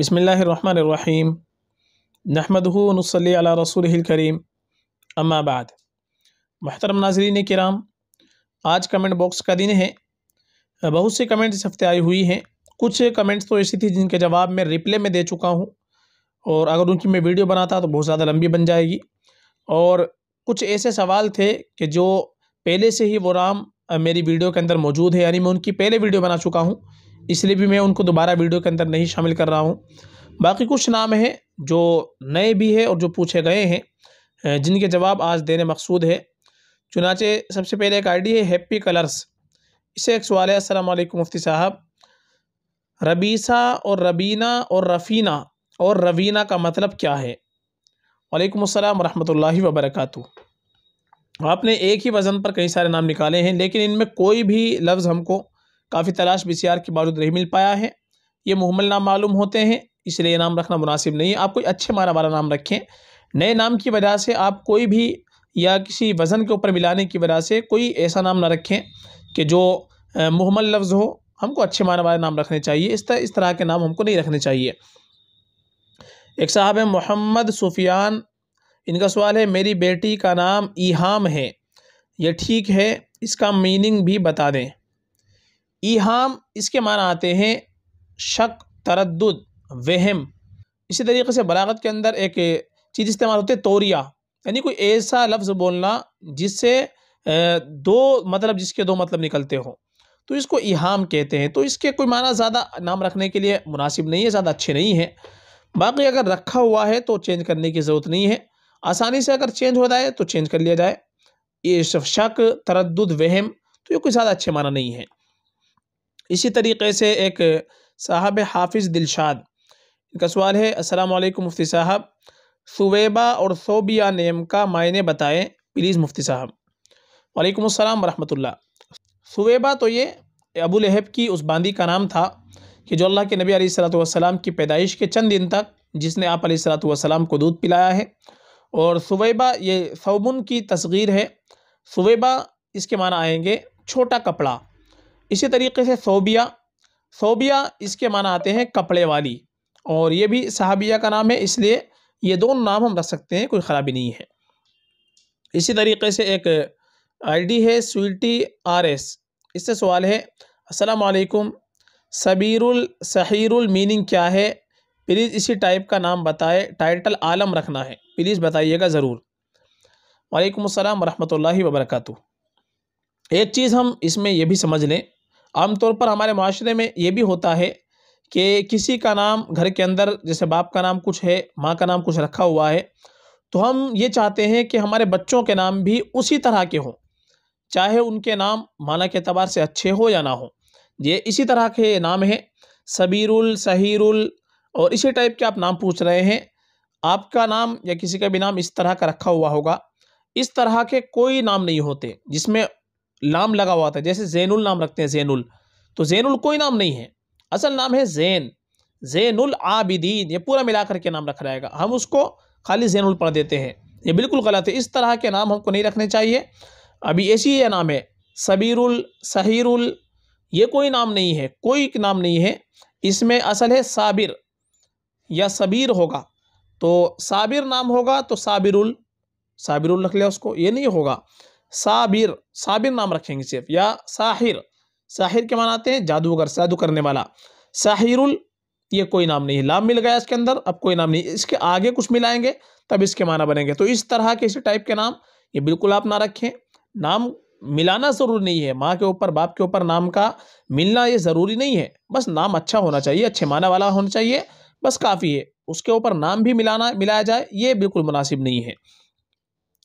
बसमीम नहमदूनसली रसूल करीम अम्माबाद महतरम नाजरीन कराम आज कमेंट बॉक्स का दिन है बहुत से कमेंट्स हफ़्ते आई हुई हैं कुछ कमेंट्स तो ऐसी थी जिनके जवाब मैं रिप्ले में दे चुका हूँ और अगर उनकी मैं वीडियो बनाता तो बहुत ज़्यादा लंबी बन जाएगी और कुछ ऐसे सवाल थे कि जो पहले से ही वो राम मेरी वीडियो के अंदर मौजूद है यानी मैं उनकी पहले वीडियो बना चुका हूँ इसलिए भी मैं उनको दोबारा वीडियो के अंदर नहीं शामिल कर रहा हूँ बाकी कुछ नाम हैं जो नए भी हैं और जो पूछे गए हैं जिनके जवाब आज देने मकसूद है चुनाचे सबसे पहले एक आईडी है हैप्पी कलर्स इसे एक सवाल है असल मुफ्ती साहब रबीसा और रबीना और रफ़ीना और रवीना का मतलब क्या है वालेकुम अस्सलाम रहमतुल्लाहि व बरकातहू आपने एक ही वज़न पर कई सारे नाम निकाले हैं लेकिन इनमें कोई भी लफ्ज़ हमको काफ़ी तलाश बी सी आर के बावजूद नहीं मिल पाया है ये मुहमल नाम मालूम होते हैं इसलिए नाम रखना मुनासिब नहीं है आप कोई अच्छे मारा वाला नाम रखें नए नाम की वजह से आप कोई भी या किसी वज़न के ऊपर मिलाने की वजह से कोई ऐसा नाम ना रखें कि जो मुहमल लफ्ज़ हो हमको अच्छे माने वाले नाम रखने चाहिए इस तरह इस तरह के नाम हमको नहीं रखने चाहिए एक साहब है मोहम्मद सुफियान इनका सवाल है मेरी बेटी का नाम ईहाम है यह ठीक है इसका मीनिंग भी बता दें ईहाम इसके माना आते हैं शक तरद वहम इसी तरीके से बलागत के अंदर एक चीज़ इस्तेमाल होती है तोरिया यानी कोई ऐसा लफ्ज़ बोलना जिससे दो मतलब जिसके दो मतलब निकलते हो तो इसको इहाम कहते हैं तो इसके कोई माना ज़्यादा नाम रखने के लिए मुनासिब नहीं है ज़्यादा अच्छे नहीं हैं बाकी अगर रखा हुआ है तो चेंज करने की ज़रूरत नहीं है आसानी से अगर चेंज हो जाए तो चेंज कर लिया जाए ये शक तरद वहम तो ये कोई ज़्यादा अच्छे माना नहीं है इसी तरीके से एक साहब हाफिज़ दिलशाद इनका सवाल है अस्सलाम वालेकुम मुफ्ती साहब सुवेबा और सोबिया नेम का मायने बताएं प्लीज़ मुफ्ती साहब वालेकुम अस्सलाम वरहमतुल्लाह सुवेबा तो ये अबू लहब की उस बांदी का नाम था कि जो अल्लाह के नबी सलाम की पैदाइश के चंद दिन तक जिसने आप अलैहिस्सलाम को दूध पिलाया है और सुवेबा ये सौबुन की तस्गीर है सुवेबा इसके माना आएंगे छोटा कपड़ा इसी तरीके से सोबिया सोबिया इसके माना आते हैं कपड़े वाली और ये भी सहाबिया का नाम है इसलिए ये दोनों नाम हम रख सकते हैं कोई ख़राबी नहीं है इसी तरीके से एक आईडी है स्वीटी आर एस इससे सवाल है वालेकुम सबीरुल सहीरुल मीनिंग क्या है प्लीज़ इसी टाइप का नाम बताए टाइटल आलम रखना है प्लीज़ बताइएगा ज़रूर वालेकुम अस्सलाम वरहमतुल्लाहि वबरकू एक चीज़ हम इसमें यह भी समझ लें आमतौर पर हमारे माशरे में ये भी होता है कि किसी का नाम घर के अंदर जैसे बाप का नाम कुछ है माँ का नाम कुछ रखा हुआ है तो हम ये चाहते हैं कि हमारे बच्चों के नाम भी उसी तरह के हों चाहे उनके नाम माना के अतबार से अच्छे हो या ना हो ये इसी तरह के नाम हैं सबीरुल सहीरुल और इसी टाइप के आप नाम पूछ रहे हैं आपका नाम या किसी का भी नाम इस तरह का रखा हुआ होगा इस तरह के कोई नाम नहीं होते जिसमें नाम लगा हुआ था जैसे जैनुल नाम रखते हैं जैनुल तो जैनुल कोई नाम नहीं है असल नाम है जैन जैनुल आबिदीन ये पूरा मिलाकर के नाम रखा जाएगा हम उसको खाली जैनुल पढ़ देते हैं ये बिल्कुल गलत है इस तरह के नाम हमको नहीं रखने चाहिए अभी ऐसी यह नाम है सबीरुल सहीरुल ये कोई नाम नहीं है कोई नाम नहीं है इसमें असल है साबिर या सबीर होगा तो साबिर नाम होगा तो साबिरुल साबिरुल रख लिया उसको ये नहीं होगा साबिर साबिर नाम रखेंगे सिर्फ या साहिर साहिर के मान आते हैं जादूगर जादू करने वाला साहिरुल ये कोई नाम नहीं है मिल गया इसके अंदर अब कोई नाम नहीं इसके आगे कुछ मिलाएंगे तब इसके माना बनेंगे तो इस तरह के इसी टाइप के नाम ये बिल्कुल आप ना रखें नाम मिलाना ज़रूरी नहीं है माँ के ऊपर बाप के ऊपर नाम का मिलना ये ज़रूरी नहीं है बस नाम अच्छा होना चाहिए अच्छे माना वाला होना चाहिए बस काफ़ी है उसके ऊपर नाम भी मिलाना मिलाया जाए ये बिल्कुल मुनासिब नहीं है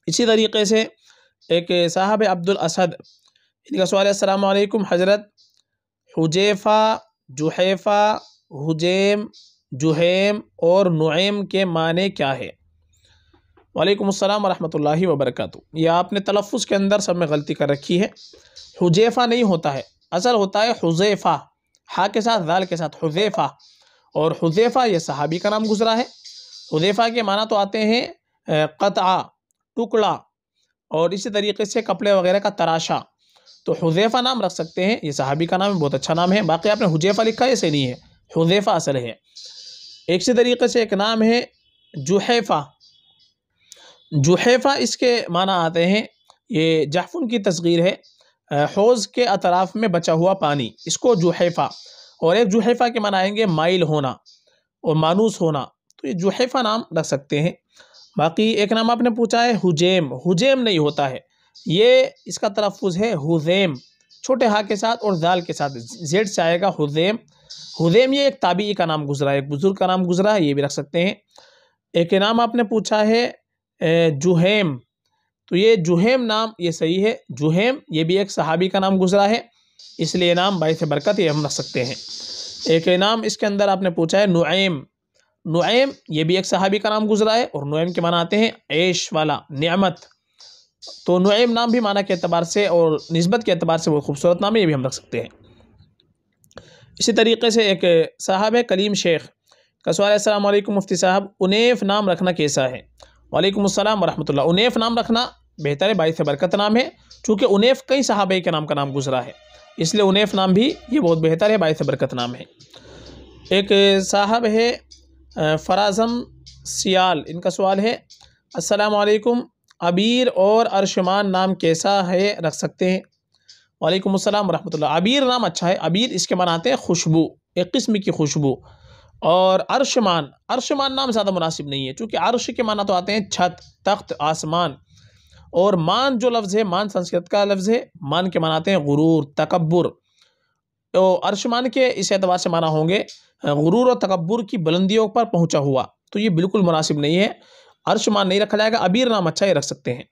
इसी तरीके से एक साहब अब्दुल असद इनका सवाल है वालेकुम हज़रत हुजैफ़ा जुहैफ़ा हुजैम जुहैम और नुएम के माने क्या है वालेकुम अस्सलाम वरहमतुल्लाहि वबरकत ये आपने तलफ़ के अंदर सब में गलती कर रखी है हुजैफ़ा नहीं होता है असल होता है हुजैफ़ा हा के साथ दाल के साथ हुजैफ़ा और हुजैफ़ा ये सहाबी का नाम गुजरा है हुजैफ़ा के माना तो आते हैं कतआ टुकड़ा और इसी तरीके से कपड़े वगैरह का तराशा तो हुजैफ़ा नाम रख सकते हैं ये सहाबी का नाम है बहुत अच्छा नाम है बाकी आपने हुजैफ़ा लिखा है ऐसे नहीं है हुजैफ़ा असल है एक से तरीके से एक नाम है जुहैफ़ा जुहैफ़ा इसके माना आते हैं ये जाफुन की तस्गीर है हौज़ के अतराफ़ में बचा हुआ पानी इसको जुहैफ़ा और एक जुहैफ़ा के माना आएंगे माइल होना और मानूस होना तो ये जुहैफ़ा नाम रख सकते हैं बाकी एक नाम आपने पूछा है हुजैम हुजैम नहीं होता है ये इसका तलफ़ है हुजैम छोटे हा के साथ और जाल के साथ जेड से आएगा हुजैम हुजैम ये एक ताबी का नाम गुजरा है एक बुज़ुर्ग का नाम गुजरा है ये भी रख सकते हैं एक नाम आपने पूछा है जुहैम तो ये जुहैम नाम ये सही है जुहैम ये भी एक सहाबी का नाम गुजरा है इसलिए नाम बाई से बरकत ये हम रख सकते हैं एक नाम इसके अंदर आपने पूछा है नुएम नुएम ये भी एक सहाबी का नाम गुजरा है और नुएम के माना आते हैं ऐश वाला नियामत तो नुएम नाम भी माना के अतबार से और नस्बत के अतबार से वो खूबसूरत नाम है ये भी हम रख सकते हैं इसी तरीके से एक साहब है कलीम शेख कसवाल असलम मुफ्ती साहब उनेफ नाम रखना कैसा है वालेकुम अस्सलाम वरहमतुल्लाह उनेफ नाम रखना बेहतर है बाई से बरकत नाम है चूँकि उनेफ कई साहब के नाम का नाम गुजरा है इसलिए उनेफ नाम भी ये बहुत बेहतर है बाई से बरकत नाम है एक साहब है फ़राज़म सियाल इनका सवाल है वालेकुम अबीर और अरशमान नाम कैसा है रख सकते हैं वालेकुम अस्सलाम वरहमतुल्लाह अबीर नाम अच्छा है अबीर इसके मान आते हैं खुशबू एक किस्म की खुशबू और अरशमान अरशमान नाम ज़्यादा मुनासिब नहीं है चूँकि अरश के माना तो आते हैं छत तख्त आसमान और मान जो लफ्ज़ है मान संस्कृत का लफ्ज़ है मान के मानाते हैं गुरूर तकबर तो अरशमान के इस एतबार से माना होंगे गुरूर और तकबर की बुलंदियों पर पहुँचा हुआ तो ये बिल्कुल मुनासिब नहीं है अर्शमान नहीं रखा जाएगा अबीर नाम अच्छा ही रख सकते हैं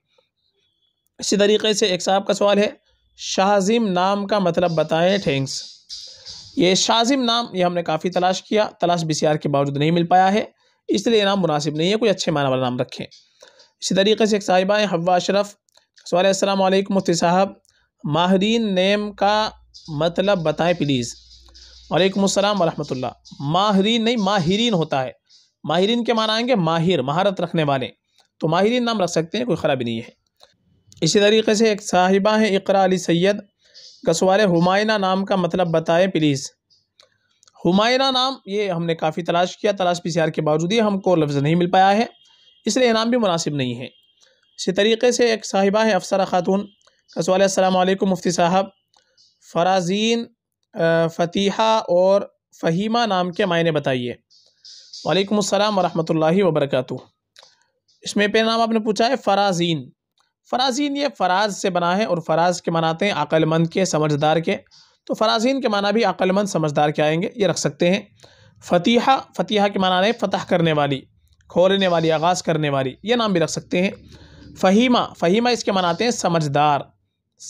इसी तरीके से एक साहब का सवाल है शाहजिम नाम का मतलब बताएं थैंक्स ये शाहजिम नाम ये हमने काफ़ी तलाश किया तलाश बी के बावजूद नहीं मिल पाया है इसलिए नाम मुनासिब नहीं है कोई अच्छे माना वाला नाम रखें इसी तरीके से एक साहिबा है हवा अशरफ सवाल असल मुफ्ती साहब माहरीन नेम का मतलब बताएं प्लीज़ वालेकुम अस्सलाम वरहमतुल्ला माहरीन नहीं माहरीन होता है माहरीन के माना आएंगे माहिर महारत रखने वाले तो माहरीन नाम रख सकते हैं कोई ख़राबी नहीं है इसी तरीके से एक साहिबा हैं इकरा अली सैद कसवार हुमायना नाम का मतलब बताएं प्लीज़ हुमायना नाम ये हमने काफ़ी तलाश किया तलाश पी के बावजूद ही हमको लफ्ज़ नहीं मिल पाया है इसलिए नाम भी मुनासिब नहीं है इसी तरीके से एक साहिबा हैं अफसरा खातून कसवाल अल्लाम मुफ्ती साहब फराजीन फ़तीहा और फ़हीमा नाम के मायने बताइए वालेकुम अस्सलाम वरहमतुल्लाहि इसमें पे नाम आपने पूछा है फ़राजीन फ़राजीन ये फ़राज से बना है और फ़राज के मनाते हैं अक़लमंद के समझदार के तो फ़राजीन के माना भी अकलमंद समझदार के आएंगे ये रख सकते हैं फ़तीहा फ़तीहा के माना रहे फ़तह करने वाली खोलने वाली आगाज़ करने वाली ये नाम भी रख सकते हैं फ़हीमा फ़हीमा इसके मनाते हैं समझदार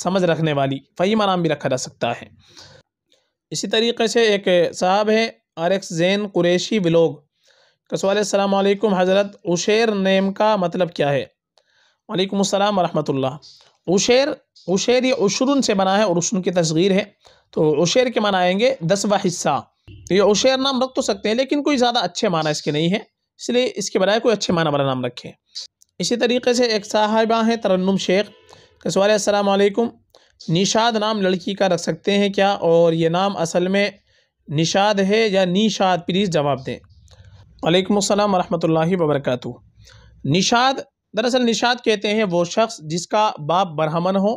समझ रखने वाली फ़हीमा नाम भी रखा जा सकता है इसी तरीके से एक साहब है आर एक्स जैन कुरेशी बिलोग कसवाल अलैक्म हज़रत उशेर नेम का मतलब क्या है वालेकुम अस्सलाम वरहमतुल्लाह उशेर उशेर ये उशरुन से बना है और उशरुन की तस्गीर है तो उशेर के माना आएंगे दसवा हिस्सा तो ये उशेर नाम रख तो सकते हैं लेकिन कोई ज़्यादा अच्छे माना इसके नहीं है इसलिए इसके बनाए कोई अच्छे माना वाला नाम रखें इसी तरीके से एक साहिबा हैं तरन्नुम शेख कसवाल सवाल निषाद नाम लड़की का रख सकते हैं क्या और ये नाम असल में निषाद है या निषाद प्लीज़ जवाब दें वालेकुम अस्सलाम वरहमतुल्लाहि वबरकatuh निषाद दरअसल निषाद कहते हैं वो शख्स जिसका बाप ब्रह्मन हो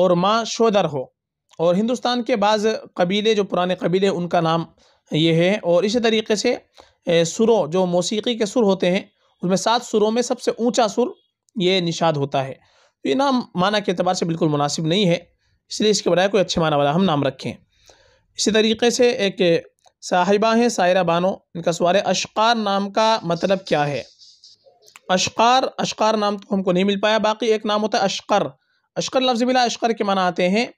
और माँ शोदर हो और हिंदुस्तान के बाद कबीले जो पुराने कबीले उनका नाम ये है और इसी तरीके से सुरों जो मौसीकी के सुर होते हैं उसमें सात सुरों में सबसे ऊंचा सुर ये निषाद होता है तो ये नाम माना के अतबार से बिल्कुल मुनासिब नहीं है इसलिए इसके बजाय कोई अच्छे माना वाला हम नाम रखें इसी तरीके से एक साहिबा हैं सायरा बानो इनका सवाल है अशकार नाम का मतलब क्या है अशकार अशकार नाम तो हमको नहीं मिल पाया बाकी एक नाम होता है अशकर अशकर लफ्ज़ मिला अशकर के माना आते हैं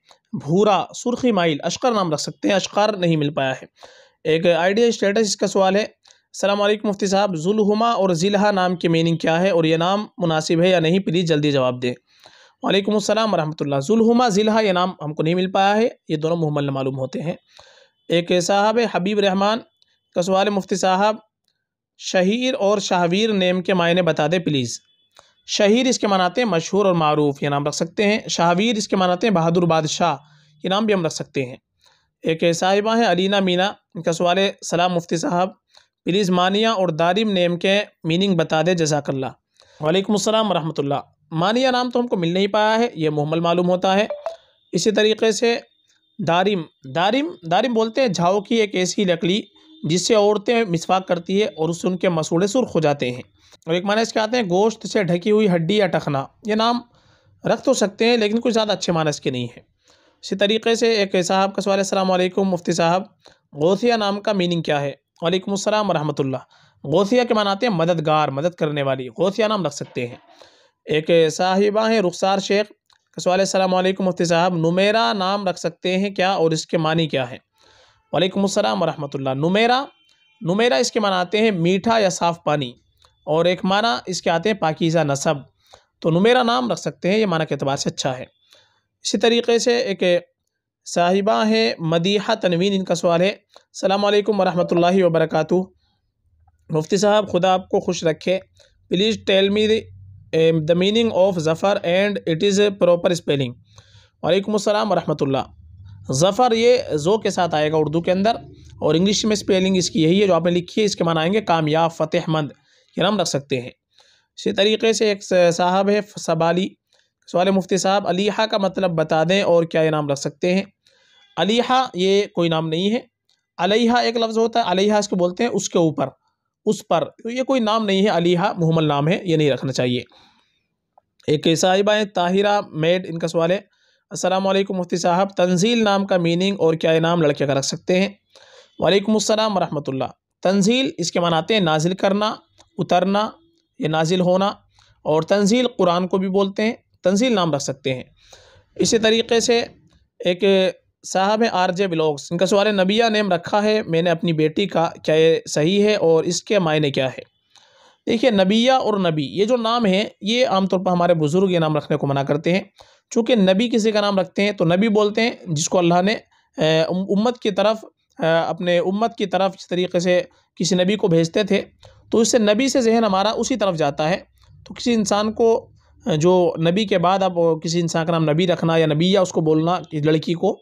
भूरा सुर्खी माइल अशकर नाम रख सकते हैं अशकार नहीं मिल पाया है एक आइडिया स्टेटस इसका सवाल है सलामक मुफ्ती साहब जुलहुमा और ज़िलहा नाम की मीनिंग क्या है और यह नाम मुनासिब है या नहीं प्लीज़ जल्दी जवाब दें वालेकुम अस्सलाम वरहमतुल्लाह जुलहुमा जिल्हा यह नाम हमको नहीं मिल पाया है ये दोनों मुहमल मालूम होते हैं एक साहब है हबीब रहमान सवाल मुफ्ती साहब शहीर और शाहवीर नेम के मायने बता दें प्लीज़ शहीर इसके मनाते हैं मशहूर और मरूफ ये नाम रख सकते हैं शाहवीर इसके मनाते हैं बहादुर बादशाह ये नाम भी हम रख सकते हैं एक साहिबा हैं अलीना मीना इनका सवाल है सलाम मुफ्ती साहब प्लीज़ मानिया और दारिम नेम के मीनिंग बता दें जजाकल्ला वालेकुम अस्सलाम वरहमतुल्लाह मानिया नाम तो हमको मिल नहीं पाया है ये मुहमल मालूम होता है इसी तरीके से दारिम दारिम दारिम बोलते हैं झाओ की एक ऐसी लकड़ी जिससे औरतें मिसवाक करती है और उससे उनके मसूड़े सुरख हो जाते हैं और एक माना इसके आते हैं गोश्त से ढकी हुई हड्डी या टखना ये नाम रख तो सकते हैं लेकिन कुछ ज़्यादा अच्छे मानस के नहीं है इसी तरीके से एक साहब का सवाल अल्लाम मुफ्ती साहब गौसिया नाम का मीनिंग क्या है वालेकुम अस्सलाम वरहमतुल्लाह गौसिया के मानाते हैं मददगार मदद करने वाली गौसिया नाम रख सकते हैं एक साहिबा हैं रुखसार शेख सवाल सलामकुम मुफ्ती साहब नुमेरा नाम रख सकते हैं क्या और इसके मानी क्या है वालेकुम अस्सलाम वरहमतुल्लाह नुमेरा नुमेरा इसके माना आते हैं मीठा या साफ़ पानी और एक माना इसके आते हैं पाकिज़ा नसब तो नुमेरा नाम रख सकते हैं ये माना के अतबार से अच्छा है इसी तरीके से एक साहिबा हैं मदीहा तनवीन इनका सवाल है सलामकुम वरहमल वबरक मुफ्ती साहब खुदा आपको खुश रखे please tell me the meaning of Zafar and it is a proper spelling वालेकुम अस्सलाम वरहमतुल्ला ज़फ़र ये ज़ो के साथ आएगा उर्दू के अंदर और इंग्लिश में स्पेलिंग इसकी यही है जो आपने लिखी है इसके माना आएंगे कामयाब फ़तेहमंद ये नाम रख सकते हैं इसी तरीके से एक साहब है सबाली सवाल मुफ्ती साहब अलीहा का मतलब बता दें और क्या ये नाम रख सकते हैं अलीहा ये कोई नाम नहीं है अलीहा एक लफ्ज़ होता है अलीहा इसको बोलते हैं उसके ऊपर उस पर तो ये कोई नाम नहीं है अलीहा मुहम्मल नाम है ये नहीं रखना चाहिए एक साहिबा है ताहिरा मेड इनका सवाल है अस्सलाम वालेकुम मुफ्ती साहब तंजील नाम का मीनिंग और क्या नाम लड़के का रख सकते हैं वालेकुम अस्सलाम वरहमतुल्लाह तंजील इसके मान आते हैं नाजिल करना उतरना या नाजिल होना और तंजील कुरान को भी बोलते हैं तंजील नाम रख सकते हैं इसी तरीके से एक साहब आरजे ब्लॉग्स इनका सवाल है नबिया नेम रखा है मैंने अपनी बेटी का क्या ये सही है और इसके मायने क्या है देखिए नबिया और नबी ये जो नाम है ये आमतौर पर हमारे बुज़ुर्ग ये नाम रखने को मना करते हैं चूँकि नबी किसी का नाम रखते हैं तो नबी बोलते हैं जिसको अल्लाह ने उम्मत की तरफ अपने उम्मत की तरफ इस तरीके से किसी नबी को भेजते थे तो इससे नबी से जहन हमारा उसी तरफ जाता है तो किसी इंसान को जो नबी के बाद अब किसी इंसान का नाम नबी रखना या नबी या उसको बोलना लड़की को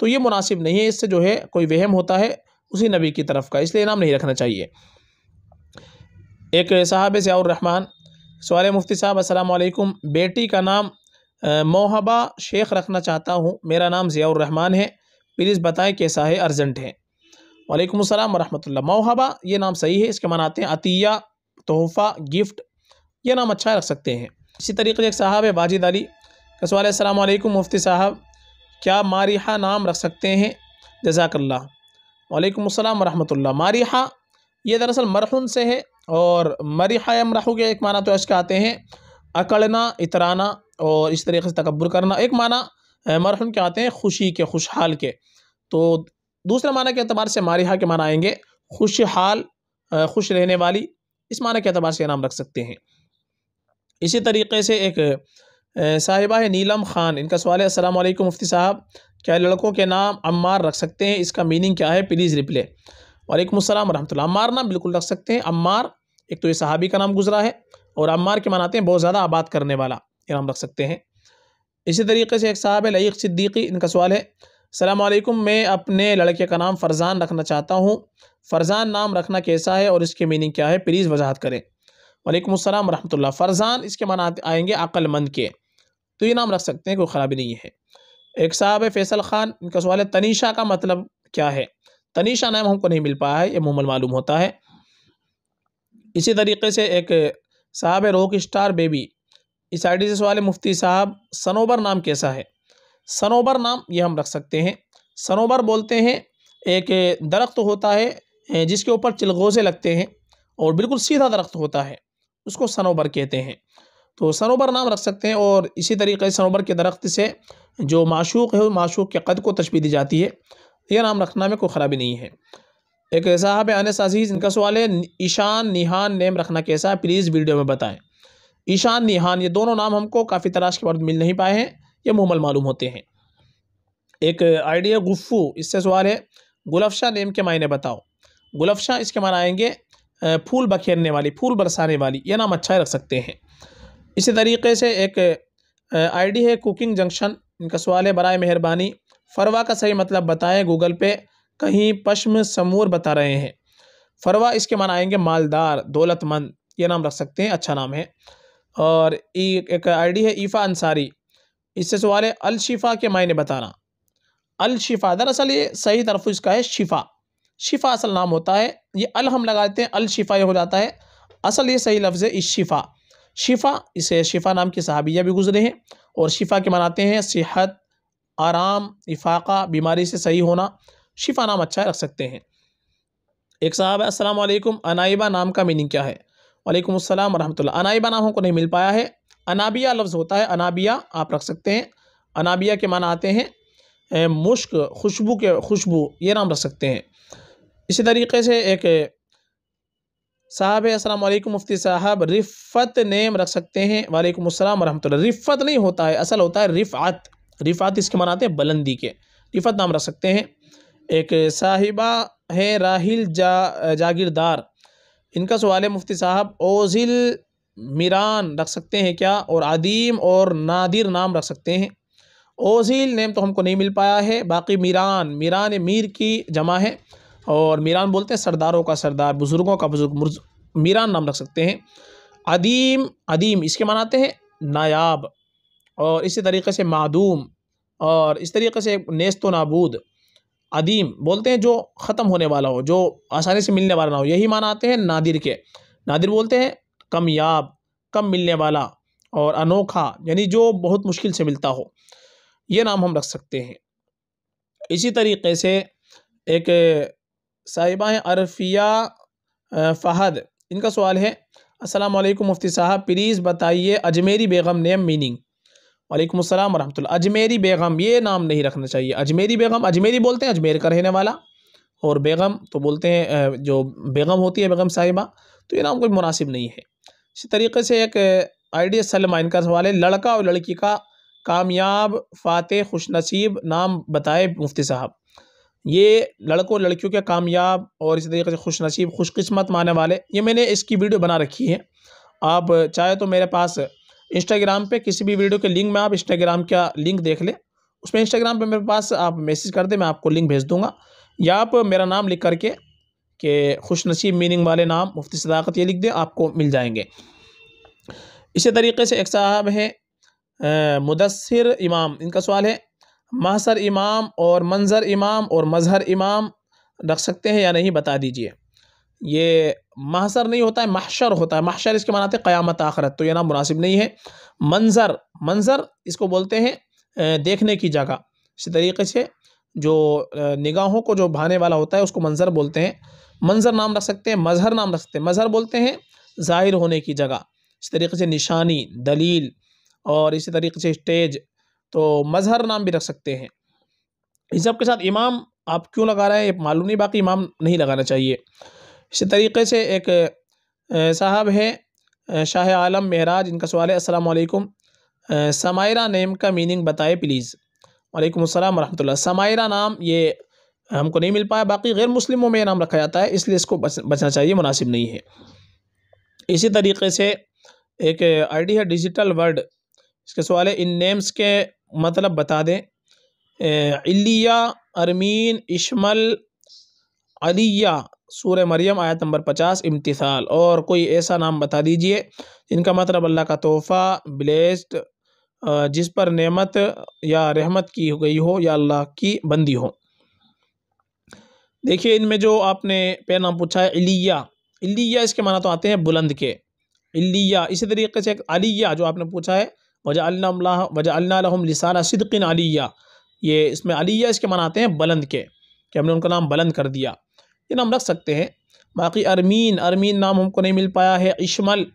तो ये मुनासिब नहीं है इससे जो है कोई वहम होता है उसी नबी की तरफ का इसलिए इनाम नहीं रखना चाहिए एक साहब रहमान सवाल मुफ्ती साहब असलकुम बेटी का नाम मोहबा शेख रखना चाहता हूँ मेरा नाम रहमान है प्लीज़ बताएं कैसा है अर्जेंट है वालेकुम असल वरहमतुल्लाह मोहबा ये नाम सही है इसके मनाते आते हैं अतिया तोहफ़ा गिफ्ट ये नाम अच्छा रख सकते हैं इसी तरीके से एक साहब है वाजिद अली का सवाल असलकुम मुफ्ती साहब क्या मारिहा नाम रख सकते हैं जजाकल्ला वालेकुम अस्सलाम रहमतुल्लाह मारिहा ये दरअसल मरहुन से है और मरिहा या मरहू के एक माना तो इसके आते हैं अकड़ना इतराना और इस तरीके से तकबर करना एक माना मरहुन के आते हैं खुशी के खुशहाल के तो दूसरे माना के अतबार से मारिहा के माना आएंगे खुशहाल खुश रहने वाली इस माना के अतबार से नाम रख सकते हैं इसी तरीके से एक साहिबा नीलम ख़ान इनका सवाल है अस्सलाम वालेकुम मुफ्ती साहब क्या लड़कों के नाम अम्मार रख सकते हैं इसका मीनिंग क्या है प्लीज़ रिप्ले वालेकुम अस्सलाम रहमतुल्लाह अम्मार नाम बिल्कुल रख सकते हैं अम्मार एक तो ये सहाबी का नाम गुजरा है और अम्मार के मनाते हैं बहुत ज़्यादा आबाद करने वाला ये नाम रख सकते हैं इसी तरीके से एक साहब है लईक सिद्दीकी इनका सवाल है सलामकुम मैं अपने लड़के का नाम फ़रज़ान रखना चाहता हूँ फ़रज़ान नाम रखना कैसा है और इसकी मीनिंग क्या है प्लीज़ वजाहत करें वालेकुम अस्सलाम वरहमतुल्लाह फरजान इसके मान आएंगे अक्लमंद के तो ये नाम रख सकते हैं कोई ख़राबी नहीं है एक साहब है फैसल ख़ान इनका सवाल है तनीशा का मतलब क्या है तनीशा नाम हमको नहीं मिल पाया है ये मुमल मालूम होता है इसी तरीके से एक साहब है रॉक स्टार बेबी इस आईडी से सवाल है मुफ्ती साहब सनोबर नाम कैसा है सनोबर नाम ये हम रख सकते हैं सनोबर बोलते हैं एक दरख्त होता है जिसके ऊपर चिलगोजे लगते हैं और बिल्कुल सीधा दरख्त होता है उसको सनोबर कहते हैं तो सनोबर नाम रख सकते हैं और इसी तरीके से सनोबर के दरख्त से जो माशूक है माशूक के कद को तशबी दी जाती है यह नाम रखना में कोई ख़राबी नहीं है एक साहब आने अजीज़ इनका सवाल है ईशान निहान नेम रखना कैसा है प्लीज़ वीडियो में बताएं ईशान निहान ये दोनों नाम हमको काफ़ी तलाश के बाद मिल नहीं पाए हैं ये मुहमल मालूम होते हैं एक आइडिया गुफ्फू इससे सवाल है गुलफशा नेम के मायने बताओ गुलफशा इसके मान आएंगे फूल बखेरने वाली फूल बरसाने वाली यह नाम अच्छा रख सकते हैं इसी तरीके से एक आईडी है कुकिंग जंक्शन इनका सवाल है बरए मेहरबानी फरवा का सही मतलब बताएं गूगल पे कहीं पश्म समूर बता रहे हैं फरवा इसके मान आएंगे मालदार दौलतमंद ये नाम रख सकते हैं अच्छा नाम है और एक आईडी है ईफ़ा अंसारी इससे सवाल है अलशिफ़ा के मायने बताना अलशिफ़ा दरअसल ये सही तरफ इसका है शिफ़ा शिफा असल नाम होता है ये अल हम लगा देते हैं अल शिफा ये हो जाता है असल ये सही लफ्ज़ है इस शिफा शिफा इसे शिफा नाम की सहाबिया भी गुजरे हैं और शिफा के मनाते हैं सेहत आराम इफाक़ा बीमारी से सही होना शिफा नाम अच्छा रख सकते हैं एक साहब है असलम अनाइबा नाम का मीनिंग क्या है वालेकुम अस्सलाम वरहमतुल्लाह अनाइबा नाम हमको नहीं मिल पाया है अनाबिया लफ्ज़ होता है अनाबिया आप रख सकते हैं अनाबिया के माना आते हैं मुश्क खुशबू के खुशबू ये नाम रख सकते हैं इसी तरीके से एक साहब असलम मुफ्ती साहब रिफ़त नेम रख सकते हैं वालेकुम अस्सलाम वरहमत रिफ़त नहीं होता है असल होता है रिफ़त रिफ़त इसके मनाते हैं बुलंदी के रिफ़त नाम रख सकते हैं एक साहिबा है राहिल जा जागीरदार इनका सवाल है मुफ्ती साहब ओजिल मीरान रख सकते हैं क्या और आदीम और नादिर नाम रख सकते हैं ओजिल नेम तो हमको नहीं मिल पाया है बाकी मीरान मीरान मीर की जमा है और मीरान बोलते हैं सरदारों का सरदार बुज़ुर्गों का बुज़ुर्ग मीरान नाम रख सकते हैं अदीम अदीम इसके मनाते हैं नायाब और इसी तरीके से मादूम और इस तरीके से नेस्त नाबूद अदीम बोलते हैं जो ख़त्म होने वाला हो जो आसानी से मिलने वाला ना हो यही मनाते हैं नादिर के नादिर बोलते हैं कमयाब कम मिलने वाला और अनोखा यानी जो बहुत मुश्किल से मिलता हो ये नाम हम रख सकते हैं इसी तरीके से एक साहिबा अरफिया फ़हद इनका सवाल है अस्सलाम वालेकुम मुफ्ती साहब प्लीज़ बताइए अजमेरी बेगम नेम मीनिंग वालेकुम अस्सलाम वरहमतुल्ला अजमेरी बेगम ये नाम नहीं रखना चाहिए अजमेरी बेगम अजमेरी बोलते हैं अजमेर का रहने वाला और बेगम तो बोलते हैं जो बेगम होती है बेगम साहिबा तो ये नाम कोई मुनासिब नहीं है इसी तरीके से एक आइडिया सलमा इनका सवाल है लड़का और लड़की का कामयाब फ़ातह खुशनसीब नाम बताए मुफ्ती साहब ये लड़कों लड़कियों के कामयाब और इसी तरीके से खुश नसीब खुशकस्मत माने वाले ये मैंने इसकी वीडियो बना रखी है आप चाहे तो मेरे पास इंस्टाग्राम पे किसी भी वीडियो के लिंक में आप इंस्टाग्राम का लिंक देख लें उसमें इंस्टाग्राम पे मेरे पास आप मैसेज कर दें मैं आपको लिंक भेज दूँगा या आप मेरा नाम लिख करके के खुश नसीब मीनिंग वाले नाम मुफ्ती सदाकत ये लिख दें आपको मिल जाएंगे इसी तरीके से एक साहब हैं मुदसर इमाम इनका सवाल है महसर इमाम और मंज़र इमाम और मज़हर इमाम रख सकते हैं या नहीं बता दीजिए ये महसर नहीं होता है महशर होता है महशर इसके हैं क़यामत आखरत तो ये ना मुनासिब नहीं है मंज़र मंज़र इसको बोलते हैं देखने की जगह इसी तरीके से जो निगाहों को जो भाने वाला होता है उसको मंज़र बोलते हैं मंज़र नाम रख सकते हैं मज़हर नाम रख सकते हैं मज़हर बोलते हैं ज़ाहिर होने की जगह इस तरीके से निशानी दलील और इसी तरीके से स्टेज तो मजहर नाम भी रख सकते हैं इस सब के साथ इमाम आप क्यों लगा रहे हैं मालूम नहीं बाकी इमाम नहीं लगाना चाहिए इसी तरीके से एक साहब है शाह आलम महराज इनका सवाल है असलकुम समायरा नेम का मीनिंग बताए प्लीज़ वालेकुम अस्सलाम वरहमतुल्लाह समायरा नाम ये हमको नहीं मिल पाया बाकी गैर मुस्लिमों में नाम रखा जाता है इसलिए इसको बच, बचना चाहिए मुनासिब नहीं है इसी तरीके से एक आईडी है डिजिटल वर्ड इसके सवाल है इन नेम्स के मतलब बता दें इलिया अरमीन इशमल अलिया सूर मरियम आयत नंबर पचास इम्तिसाल और कोई ऐसा नाम बता दीजिए इनका मतलब अल्लाह का तोहफ़ा ब्लेस्ड जिस पर नेमत या रहमत की गई हो या अल्लाह की बंदी हो देखिए इनमें जो आपने पे नाम पूछा है इलिया इलिया इसके माना तो आते हैं बुलंद के इलिया इसी तरीके से एक अलिया जो आपने पूछा है वजालना वजालनाम लिसान सिदकिन अलिया ये इसमें अलिया इसके मनाते हैं बुलंद के कि हमने उनका नाम बुलंद कर दिया ये नाम रख सकते हैं बाकी अरमीन अरमीन नाम हमको नहीं मिल पाया है इशमल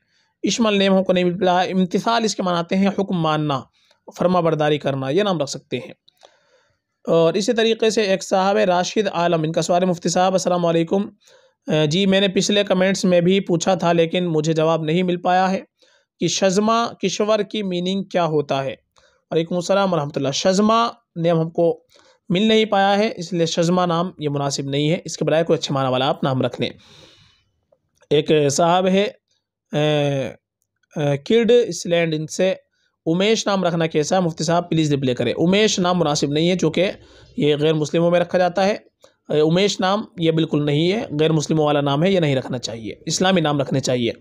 इशमल नेम हमको नहीं मिल पाया है इम्तिसाल इसके मनाते हैं हुक्म मानना फरमा बरदारी करना ये नाम रख सकते हैं और इसी तरीके से एक साहब राशिद आलम इनका सवाल मुफ्ती साहब असलकुम जी मैंने पिछले कमेंट्स में भी पूछा था लेकिन मुझे जवाब नहीं मिल पाया है कि शजमा किशवर की मीनिंग क्या होता है वालेकुम अस्सलाम वरहमतुल्ला शजमा नेम हमको मिल नहीं पाया है इसलिए शजमा नाम ये मुनासिब नहीं है इसके बजाय कोई अच्छे माना वाला आप नाम रख लें एक साहब है किड इसलैंड इनसे उमेश नाम रखना कैसा है मुफ्ती साहब प्लीज़ रिप्ले करें उमेश नाम मुनासिब नहीं है चूँकि ये गैर मुस्लिमों में रखा जाता है उमेश नाम ये बिल्कुल नहीं है गैर मुस्लिमों वाला नाम है ये नहीं रखना चाहिए इस्लामी नाम रखने चाहिए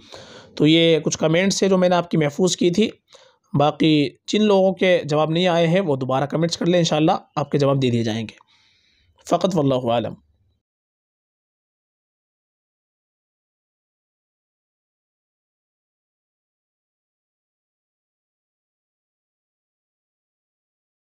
तो ये कुछ कमेंट्स है जो मैंने आपकी महफूज की थी बाकी जिन लोगों के जवाब नहीं आए हैं वो दोबारा कमेंट्स कर लें इन आपके जवाब दे दिए जाएंगे फ़कत वल्लम